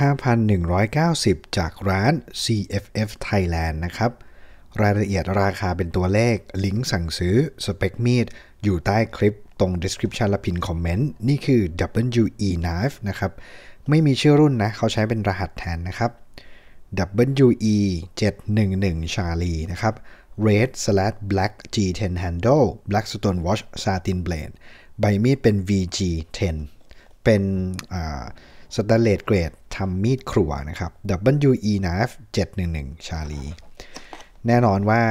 5,190 จากร้าน CFF Thailand นะครับรายละเอียดราคาเป็นตัวเลข ลิงก์สั่งซื้อ สเปคมีด อยู่ใต้คลิป ตรง description และพินคอมเมนต์ นี่คือ WE Knife นะครับไม่มีชื่อรุ่นนะ เขาใช้เป็นรหัสแทนนะครับ WE 711 Charlie นะครับ Red Slash Black G10 Handle Black Stone Watch Satin Blade ใบมีดเป็น VG10 เป็นอ่าสแตนเลสเกรดทำมีดครัวนะครับ WE knife 711ชาลีแน่นอนว่า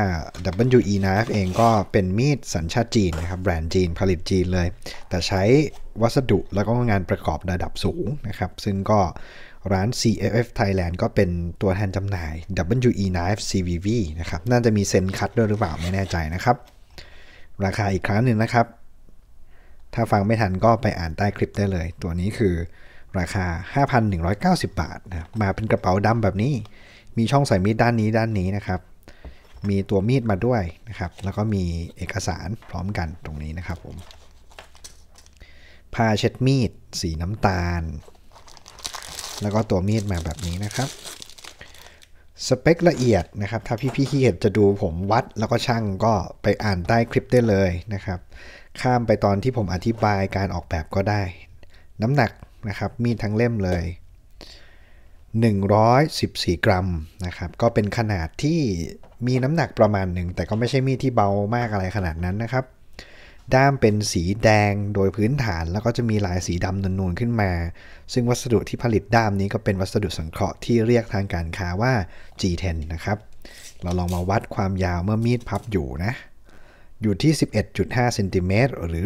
WE knife เองก็เป็นมีดสัญชาติจีนนะครับแบรนด์จีน ผลิตจีนเลย แต่ใช้วัสดุแล้วก็งานประกอบระดับสูงนะครับซึ่งก็ร้าน CFF Thailand ก็เป็นตัวแทนจำหน่าย WE knife CVV นะครับน่าจะมีเซ็นคัดด้วยหรือเปล่าไม่แน่ใจนะครับ ราคาอีกครั้งหนึ่งนะครับ ถ้าฟังไม่ทันก็ไปอ่านใต้คลิปได้เลย ตัวนี้คือราคา 5,190บาทนะมาเป็นกระเป๋าดำแบบนี้ มีช่องใส่มีดด้านนี้ด้านนี้นะครับ มีตัวมีดมาด้วยนะครับ แล้วก็มีเอกสารพร้อมกันตรงนี้นะครับผมผ้าเช็ดมีดสีน้ำตาล แล้วก็ตัวมีดมาแบบนี้นะครับ สเปคละเอียดนะครับ ถ้าพี่พี่ขี้เห็นจจะดูผมวัดแล้วก็ช่างก็ไปอ่านใต้คลิปได้เลยนะครับ ข้ามไปตอนที่ผมอธิบายการออกแบบก็ได้ น้ำหนักนะครับมีดทั้งเล่มเลย 114 กรัมนะครับ ก็เป็นขนาดที่มีน้ำหนักประมาณหนึ่ง แต่ก็ไม่ใช่มีดที่เบามากอะไรขนาดนั้นนะครับ ด้ามเป็นสีแดงโดยพื้นฐาน แล้วก็จะมีลายสีดำนูนๆขึ้นมา ซึ่งวัสดุที่ผลิตด้ามนี้ก็เป็นวัสดุสังเคราะห์ที่เรียกทางการค้าว่า G10 นะครับ เราลองมาวัดความยาวเมื่อมีดพับอยู่นะอยู่ที่ 11.5เซนติเมตรหรือ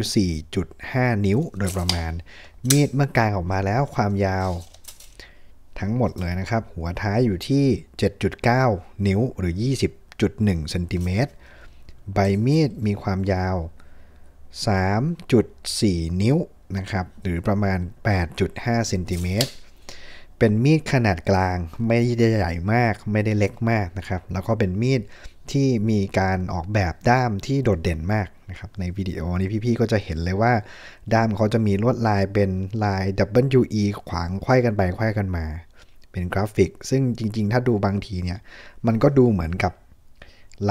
4.5 นิ้วโดยประมาณ มีดเมื่อกางออกมาแล้วความยาว ทั้งหมดเลยนะครับ หัวท้ายอยู่ที่ 7.9 นิ้วหรือ 20.1เซนติเมตรใบมีดมีความยาว 3.4 นิ้วนะครับหรือประมาณ 8.5เซนติเมตรเป็นมีดขนาดกลางไม่ได้ใหญ่มากไม่ได้เล็กมากนะครับ แล้วก็เป็นมีดที่มีการออกแบบด้ามที่โดดเด่นมากนะครับในวิดีโอ นี้พี่ๆก็จะเห็นเลยว่า ด้ามเขาจะมีลวดลายเป็นลาย WE ขวางไขว้กันไปไขว้กันมา เป็นกราฟิกซึ่งจริง ๆ ถ้าดูบางทีเนี่ยมันก็ดูเหมือนกับ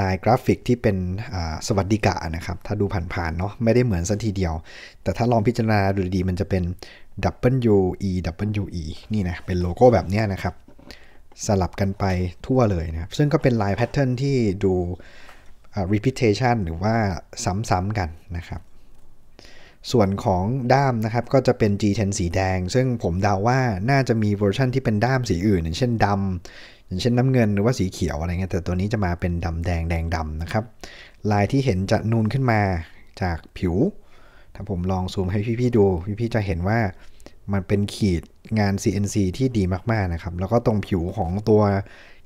ลายกราฟิกที่เป็นสวัสดิกะนะครับถ้าดูผ่าน ๆ เนาะไม่ได้เหมือนสัทีเดียว แต่ถ้าลองพิจารณาดูดีมันจะเป็น W E W E นี่นะเป็นโลโก้แบบนี้นะครับสลับกันไปทั่วเลยนะครับ ซึ่งก็เป็นลายแพทเทิร์นที่ดู repetition หรือว่าซ้ำๆกันนะครับ ส่วนของด้ามนะครับก็จะเป็น G10 สีแดง ซึ่งผมเดาว่าน่าจะมีเวอร์ชันที่เป็นด้ามสีอื่น อย่างเช่นดำอย่างเช่นน้ำเงินหรือว่าสีเขียวอะไรเงี้ย แต่ตัวนี้จะมาเป็นดำแดงแดงดำนะครับ ลายที่เห็นจะนูนขึ้นมาจากผิว ถ้าผมลองซูมให้พี่ๆดู พี่ๆจะเห็นว่ามันเป็นขีดงาน CNC ที่ดีมากๆนะครับ แล้วก็ตรงผิวของตัว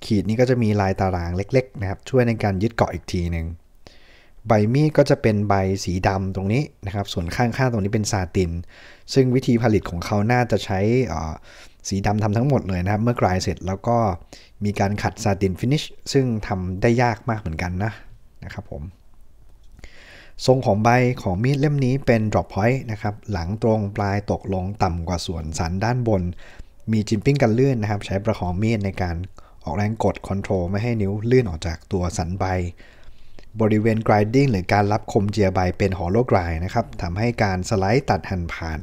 ขีดนี้ก็จะมีลายตารางเล็กๆนะครับ ช่วยในการยึดเกาะอีกทีหนึ่งใบมีดก็จะเป็นใบสีดำตรงนี้นะครับ ส่วนข้างๆ ตรงนี้เป็นซาติน ซึ่งวิธีผลิตของเขาน่าจะใช้สีดำทำทั้งหมดเลยนะครับ เมื่อกลายเสร็จแล้วก็มีการขัดซาตินฟินิชซึ่งทำได้ยากมากเหมือนกันนะนะครับผมทรงของใบของมีดเล่มนี้เป็น drop point นะครับหลังตรงปลายตกลงต่ำกว่าส่วนสันด้านบน มีจิมปิ้งกันเลื่อนนะครับ ใช้ประคองมีดในการออกแรงกดคอนโทรลไม่ให้นิ้วเลื่อนออกจากตัวสันใบ บริเวณ grinding หรือการรับคมเจียใบเป็น hollow grind นะครับทำให้การสไลด์ตัดหั่นผ่าน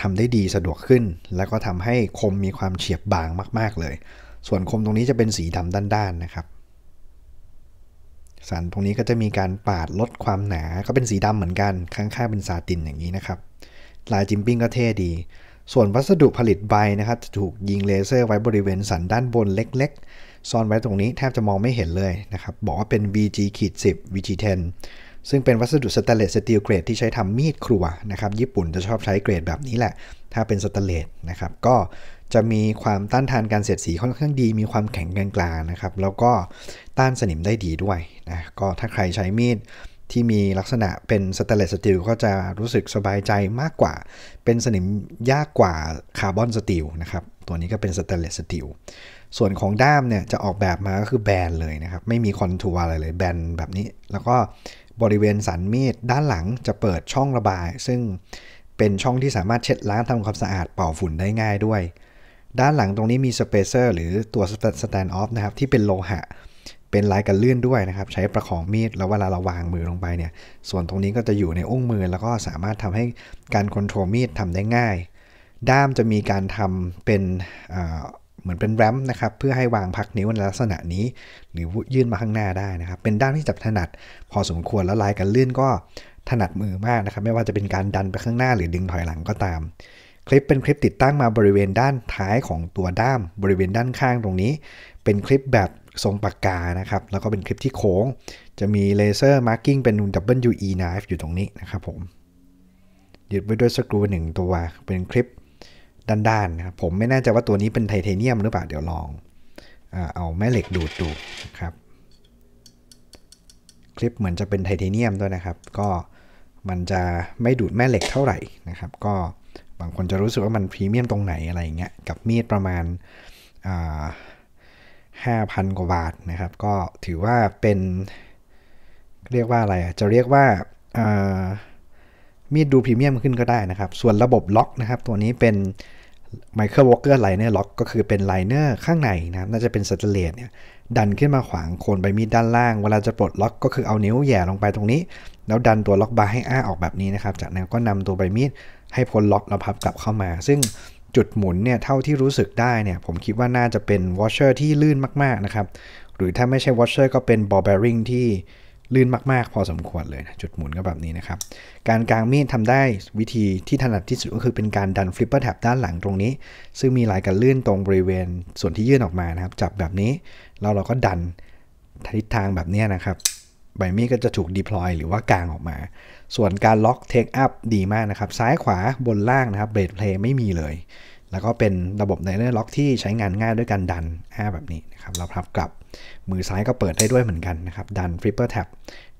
ทำได้ดีสะดวกขึ้น แล้วก็ทำให้คมมีความเฉียบบางมาก ๆ เลย ส่วนคมตรงนี้จะเป็นสีดำด้านๆนะครับสันตรงนี้ก็จะมีการปาดลดความหนา ก็เป็นสีดำเหมือนกันข้างๆเป็นซาตินอย่างนี้นะครับลายจิมปิ้งก็เท่ดี ส่วนวัสดุผลิตใบนะครับจะถูกยิงเลเซอร์ไว้บริเวณสันด้านบนเล็ก ๆ ซ่อนไว้ตรงนี้แทบจะมองไม่เห็นเลยนะครับ บอกว่าเป็น VG-10 VG-10 ซึ่งเป็นวัสดุสแตนเลสสตีลเกรดที่ใช้ทำมีดครัวนะครับญี่ปุ่นจะชอบใช้เกรดแบบนี้แหละ ถ้าเป็นสแตนเลสนะครับก็จะมีความต้านทานการเสียดสีค่อนข้างดี มีความแข็งกลางๆนะครับ แล้วก็ต้านสนิมได้ดีด้วยนะ ก็ถ้าใครใช้มีดที่มีลักษณะเป็นสเตเลสสตีลก็จะรู้สึกสบายใจมากกว่า เป็นสนิมยากกว่าคาร์บอนสตีลนะครับ ตัวนี้ก็เป็นสเตเลสสตีลส่วนของด้ามเนี่ยจะออกแบบมาก็คือแบนเลยนะครับ ไม่มีคอนทัวร์อะไรเลยแบนแบบนี้ แล้วก็บริเวณสันมีดด้านหลังจะเปิดช่องระบาย ซึ่งเป็นช่องที่สามารถเช็ดล้างทำความสะอาดเป่าฝุ่นได้ง่ายด้วยด้านหลังตรงนี้มีสเปเซอร์หรือตัวสแตนด์ออฟนะครับ ที่เป็นโลหะ เป็นลายกันเลื่อนด้วยนะครับ ใช้ประคองมีดแล้วเวลาเราวางมือลงไปเนี่ยส่วนตรงนี้ก็จะอยู่ในอุ้งมือแล้วก็สามารถทำให้การควบคุมมีดทำได้ง่าย ด้ามจะมีการทำเป็นเหมือนเป็นแรมนะครับ เพื่อให้วางพักนิ้วในลักษณะนี้ หรือยื่นมาข้างหน้าได้นะครับ เป็นด้ามที่จับถนัดพอสมควรแล้วลายกันเลื่อนก็ถนัดมือมากนะครับ ไม่ว่าจะเป็นการดันไปข้างหน้า หรือดึงถอยหลังก็ตามคลิปเป็นคลิปติดตั้งมาบริเวณด้านท้ายของตัวด้ามบริเวณด้านข้างตรงนี้ เป็นคลิปแบบทรงปากกานะครับ แล้วก็เป็นคลิปที่โค้ง จะมีเลเซอร์มาร์กิ้งเป็น WE knife อยู่ตรงนี้นะครับผมยึดไว้ด้วยสกรูหนึ่งตัวเป็นคลิปด้านๆนะครับผมไม่แน่ใจว่าตัวนี้เป็นไทเทเนียมหรือเปล่าเดี๋ยวลอง เอาแม่เหล็กดูดดูนะครับ คลิปเหมือนจะเป็นไทเทเนียมด้วยนะครับ ก็มันจะไม่ดูดแม่เหล็กเท่าไหร่นะครับ ก็บางคนจะรู้สึกว่ามันพรีเมียมตรงไหนอะไรอย่างเงี้ย กับมีดประมาณห้าพันกว่าบาทนะครับ ก็ถือว่าเป็นเรียกว่าอะไรจะเรียกว่า มีดดูพรีเมียมขึ้นก็ได้นะครับ ส่วนระบบล็อกนะครับ ตัวนี้เป็นไมเคิลวอลเกอร์ไลเนอร์ล็อกก็คือเป็นไลเนอร์ข้างในนะครับ น่าจะเป็นสเตเลตเนี่ยดันขึ้นมาขวางโคนใบมีดด้านล่าง เวลาจะปลดล็อกก็คือเอานิ้วแย่ลงไปตรงนี้ แล้วดันตัวล็อกบาร์ให้อ้าออกแบบนี้นะครับ จากนั้นก็นำตัวใบมีดให้พ้นล็อกแล้วพับกลับเข้ามา ซึ่งจุดหมุนเนี่ยเท่าที่รู้สึกได้เนี่ย ผมคิดว่าน่าจะเป็นวอชเชอร์ที่ลื่นมาก ๆนะครับ หรือถ้าไม่ใช่วอชเชอร์ก็เป็นบอลแบริงที่ลื่นมากๆ พอสมควรเลยนะจุดหมุนก็แบบนี้นะครับ การกางมีดทำได้วิธีที่ถนัดที่สุดก็คือเป็นการดันฟลิปเปอร์แท็บด้านหลังตรงนี้ ซึ่งมีลายการลื่นตรงบริเวณส่วนที่ยื่นออกมานะครับ จับแบบนี้แล้วเราก็ดันทิศทางแบบนี้นะครับใบมีดก็จะถูกดีพลอยหรือว่ากางออกมา ส่วนการล็อกเทคอัพดีมากนะครับ ซ้ายขวาบนล่างนะครับเบรดเพลย์ไม่มีเลย แล้วก็เป็นระบบในเรื่องล็อก ที่ใช้งานง่ายด้วยการดันอ้าแบบนี้นะครับ เราพับกลับมือซ้ายก็เปิดได้ด้วยเหมือนกันนะครับดันฟลิปเปอร์แท็บ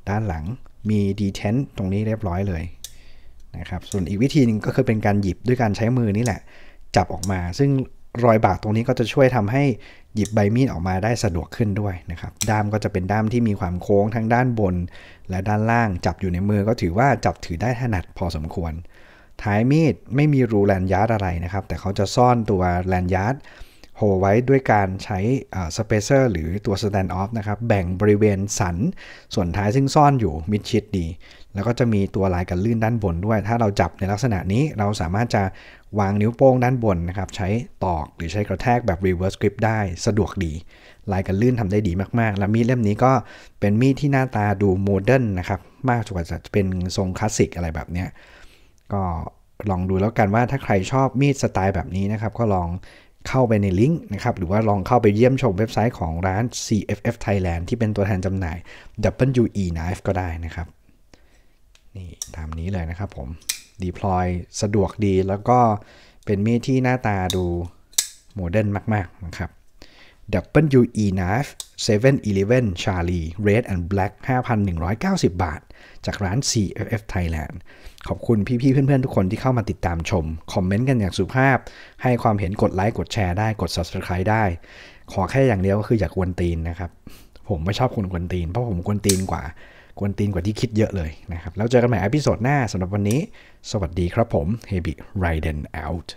ด้านหลังมีดีเทนต์ตรงนี้เรียบร้อยเลยนะครับ ส่วนอีกวิธีนึงก็คือเป็นการหยิบด้วยการใช้มือนี่แหละ จับออกมาซึ่งรอยบากตรงนี้ก็จะช่วยทำให้หยิบใบมีดออกมาได้สะดวกขึ้นด้วยนะครับ ด้ามก็จะเป็นด้ามที่มีความโค้งทั้งด้านบนและด้านล่าง จับอยู่ในมือก็ถือว่าจับถือได้ถนัดพอสมควร ท้ายมีดไม่มีรูแลนยาร์ดอะไรนะครับ แต่เขาจะซ่อนตัวแลนยาร์ดโหไว้ด้วยการใช้สเปเซอร์หรือตัวสแตนด์ออฟนะครับ แบ่งบริเวณสัน ส่วนท้ายซึ่งซ่อนอยู่มิดชิดดีแล้วก็จะมีตัวลายกันลื่นด้านบนด้วย ถ้าเราจับในลักษณะนี้เราสามารถจะวางนิ้วโป้งด้านบนนะครับ ใช้ตอกหรือใช้กระแทกแบบ reverse grip ได้สะดวกดี ลายกันลื่นทำได้ดีมากๆ และมีดเล่มนี้ก็เป็นมีดที่หน้าตาดูโมเดิร์นนะครับมากกว่าจะเป็นทรงคลาสสิกอะไรแบบนี้ก็ลองดูแล้วกันว่าถ้าใครชอบมีดสไตล์แบบนี้นะครับ ก็ลองเข้าไปในลิงก์นะครับหรือว่าลองเข้าไปเยี่ยมชมเว็บไซต์ของร้าน CFF Thailand ที่เป็นตัวแทนจำหน่าย WE Knife ก็ได้นะครับนี่ ตามนี้เลยนะครับผม deploy สะดวกดีแล้วก็เป็นมีดที่หน้าตาดูโมเดิร์นมากๆนะครับ WE Knife 711 Charlie Red and Black 5,190 บาท จากร้าน CFF Thailand ขอบคุณพี่ ๆ เพื่อน ๆ ทุกคนที่เข้ามาติดตามชม คอมเมนต์กันอย่างสุภาพ ให้ความเห็นกดไลค์กดแชร์ได้กด Subscribe ได้ ขอแค่อย่างเดียวก็คืออย่ากวนตีนนะครับ ผมไม่ชอบคนกวนตีน เพราะผมกวนตีนกว่ากวนตีนกว่าที่คิดเยอะเลยนะครับ แล้วเจอกันใหม่อพิโซดหน้าสำหรับวันนี้สวัสดีครับผม h e b i r i d e n out